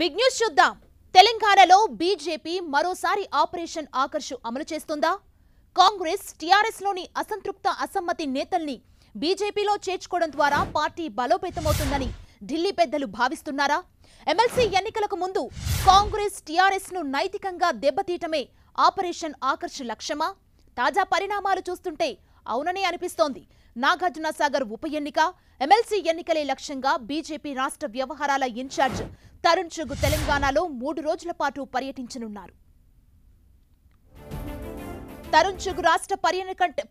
big news చూద్దాం తెలంగాణలో BJP మరోసారి ఆపరేషన్ ఆకర్షు అమలు చేస్తుందా కాంగ్రెస్ టీఆర్ఎస్లోని అసంతృప్త అసమ్మతి నేతల్ని బీజేపీలో చేర్చుకోవడం ద్వారా పార్టీ బలోపేతమవుతుందని ఢిల్లీ పెద్దలు భావిస్తున్నారా ఎమ్మెల్సీ ఎన్నికలకు ముందు కాంగ్రెస్ టీఆర్ఎస్ను నైతికంగా దెబ్బతీయటమే ఆపరేషన్ ఆకర్షు లక్ష్యమా తాజా పరిణామాలు చూస్తుంటే అవుననే అనిపిస్తోంది నాగార్జున సాగర్ ఉప ఎన్నిక ఎమ్మెల్సీ ఎన్నికలే లక్ష్యంగా బీజేపీ రాష్ట్ర వ్యవహారాల ఇన్ఛార్జ్ తరుణ్ చుగ్ తెలంగాణలో మూడు రోజుల పాటు పర్యటించనున్నారు తరుణ్ చుగ్ రాష్ట్ర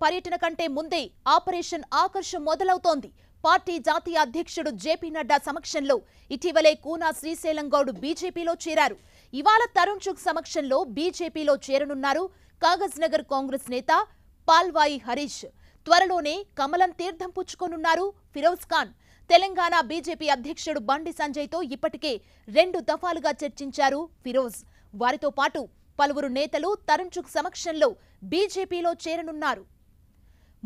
పర్యటన కంటే ముందే ఆపరేషన్ ఆకర్ష మొదలవుతోంది పార్టీ జాతీయ అధ్యక్షుడు జేపీ నడ్డా సమక్షంలో ఇటీవలే కూనా శ్రీశైలం గౌడ్ బీజేపీలో చేరారు ఇవాళ తరుణ్ చుగ్ సమక్షంలో బీజేపీలో చేరనున్నారు కాగజ్ నగర్ కాంగ్రెస్ నేత పాల్వాయి హరీష్ త్వరలోనే కమలం తీర్థం పుచ్చుకోనున్నారు ఫిరోజ్ ఖాన్ తెలంగాణ బీజేపీ అధ్యక్షుడు బండి సంజయ్తో ఇప్పటికే రెండు దఫాలుగా చర్చించారు ఫిరోజ్ వారితో పాటు పలువురు నేతలు తరుణ్చుక్ సమక్షంలో బీజేపీలో చేరనున్నారు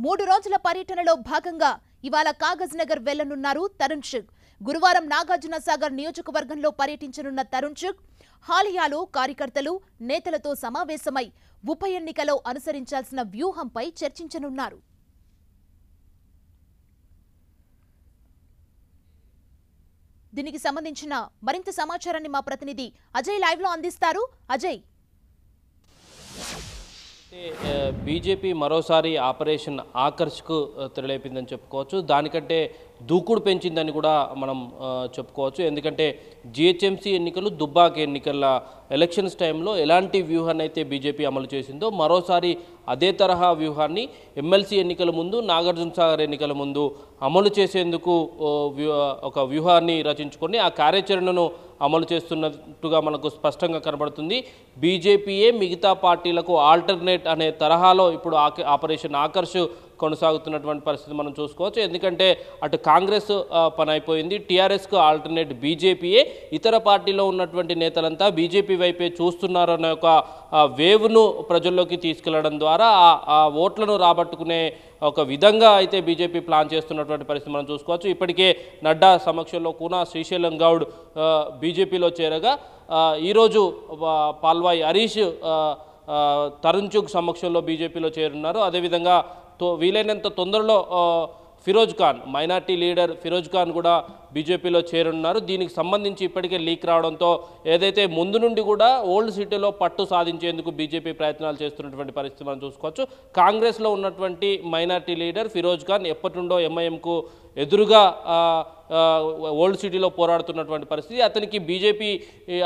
మూడు రోజుల పర్యటనలో భాగంగా ఇవాళ కాగజ్ నగర్ వెళ్లనున్నారు తరుణ్ గురువారం నాగార్జున సాగర్ నియోజకవర్గంలో పర్యటించనున్న తరుణ్ షుగ్ హాలియాలో కార్యకర్తలు నేతలతో సమావేశమై ఉప ఎన్నికలో అనుసరించాల్సిన వ్యూహంపై చర్చించనున్నారు దీనికి సంబంధించిన మరింత సమాచారాన్ని మా ప్రతినిధి అజయ్ లైవ్లో అందిస్తారు అజయ్ బీజేపీ మరోసారి ఆపరేషన్ ఆకర్ష్కు తెరలేపిందని చెప్పుకోవచ్చు దానికంటే దూకుడు పెంచిందని కూడా మనం చెప్పుకోవచ్చు ఎందుకంటే జిహెచ్ఎంసీ ఎన్నికలు దుబ్బాక ఎన్నికల ఎలక్షన్స్ టైంలో ఎలాంటి వ్యూహాన్ని అయితే బీజేపీ అమలు చేసిందో మరోసారి అదే తరహా వ్యూహాన్ని ఎమ్మెల్సీ ఎన్నికల ముందు నాగార్జున సాగర్ ఎన్నికల ముందు అమలు చేసేందుకు ఒక వ్యూహాన్ని రచించుకొని ఆ కార్యాచరణను అమలు చేస్తున్నట్టుగా మనకు స్పష్టంగా కనబడుతుంది బీజేపీయే మిగతా పార్టీలకు ఆల్టర్నేట్ అనే తరహాలో ఇప్పుడు ఆపరేషన్ ఆకర్ష్ కొనసాగుతున్నటువంటి పరిస్థితి మనం చూసుకోవచ్చు ఎందుకంటే అటు కాంగ్రెస్ పని అయిపోయింది టీఆర్ఎస్కు ఆల్టర్నేట్ బీజేపీయే ఇతర పార్టీలో ఉన్నటువంటి నేతలంతా బీజేపీ వైపే చూస్తున్నారనే ఒక వేవ్ను ప్రజల్లోకి తీసుకెళ్లడం ద్వారా ఆ ఓట్లను రాబట్టుకునే ఒక విధంగా అయితే బీజేపీ ప్లాన్ చేస్తున్నటువంటి పరిస్థితి మనం చూసుకోవచ్చు ఇప్పటికే నడ్డా సమక్షంలో కూడా శ్రీశైలం గౌడ్ బీజేపీలో చేరగా ఈరోజు పాల్వాయి హరీష్ తరుణ్ సమక్షంలో బీజేపీలో చేరున్నారు అదేవిధంగా వీలైనంత తొందరలో ఫిరోజ్ ఖాన్ మైనార్టీ లీడర్ ఫిరోజ్ ఖాన్ కూడా బీజేపీలో చేరున్నారు దీనికి సంబంధించి ఇప్పటికే లీక్ రావడంతో ఏదైతే ముందు నుండి కూడా ఓల్డ్ సిటీలో పట్టు సాధించేందుకు బీజేపీ ప్రయత్నాలు చేస్తున్నటువంటి పరిస్థితి మనం చూసుకోవచ్చు కాంగ్రెస్లో ఉన్నటువంటి మైనార్టీ లీడర్ ఫిరోజ్ ఖాన్ ఎప్పటి నుండో ఎంఐఎంకు ఎదురుగా ఓల్డ్ సిటీలో పోరాడుతున్నటువంటి పరిస్థితి అతనికి బీజేపీ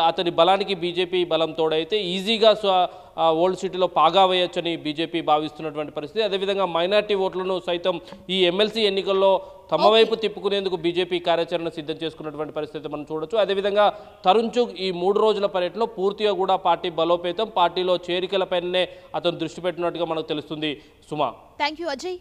అతని బలానికి బీజేపీ బలం తోడైతే ఈజీగా ఓల్డ్ సిటీలో పాగా వేయొచ్చని బీజేపీ భావిస్తున్నటువంటి పరిస్థితి అదేవిధంగా మైనార్టీ ఓట్లను సైతం ఈ ఎమ్మెల్సీ ఎన్నికల్లో తమ వైపు తిప్పుకునేందుకు బీజేపీ కార్యాచరణ సిద్ధం చేసుకున్నటువంటి పరిస్థితి మనం చూడొచ్చు అదేవిధంగా తరుణ్ చుగ్ ఈ మూడు రోజుల పర్యటనలో పూర్తిగా కూడా పార్టీ బలోపేతం పార్టీలో చేరికలపైనే అతను దృష్టి పెట్టినట్టుగా మనకు తెలుస్తుంది సుమా థ్యాంక్ అజయ్